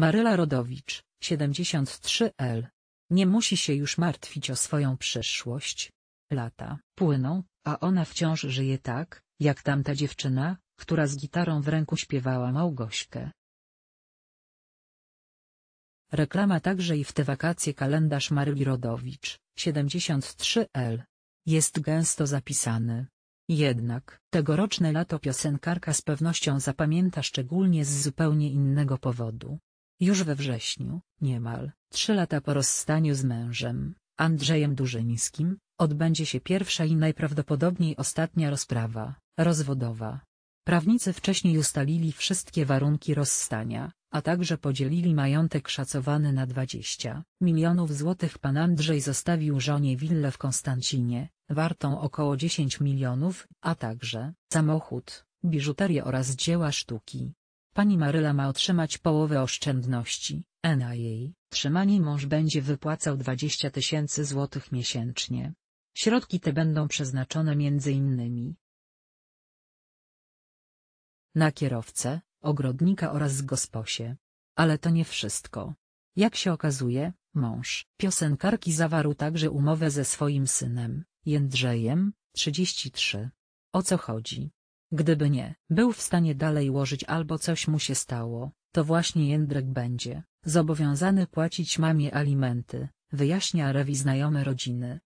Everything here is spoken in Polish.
Maryla Rodowicz, 73L. Nie musi się już martwić o swoją przyszłość. Lata płyną, a ona wciąż żyje tak, jak tamta dziewczyna, która z gitarą w ręku śpiewała Małgośkę. Reklama także i w te wakacje kalendarz Maryli Rodowicz, 73L. Jest gęsto zapisany. Jednak, tegoroczne lato piosenkarka z pewnością zapamięta szczególnie z zupełnie innego powodu. Już we wrześniu, niemal trzy lata po rozstaniu z mężem, Andrzejem Durzyńskim, odbędzie się pierwsza i najprawdopodobniej ostatnia rozprawa rozwodowa. Prawnicy wcześniej ustalili wszystkie warunki rozstania, a także podzielili majątek szacowany na 20 milionów złotych. Pan Andrzej zostawił żonie willę w Konstancinie, wartą około 10 milionów, a także samochód, biżuterię oraz dzieła sztuki. Pani Maryla ma otrzymać połowę oszczędności, a na jej trzymanie mąż będzie wypłacał 20 tysięcy złotych miesięcznie. Środki te będą przeznaczone m.in. na kierowcę, ogrodnika oraz gosposie. Ale to nie wszystko. Jak się okazuje, mąż piosenkarki zawarł także umowę ze swoim synem, Jędrzejem, 33. O co chodzi? Gdyby nie był w stanie dalej łożyć albo coś mu się stało, to właśnie Jędrek będzie zobowiązany płacić mamie alimenty, wyjaśnia rewi znajomy rodziny.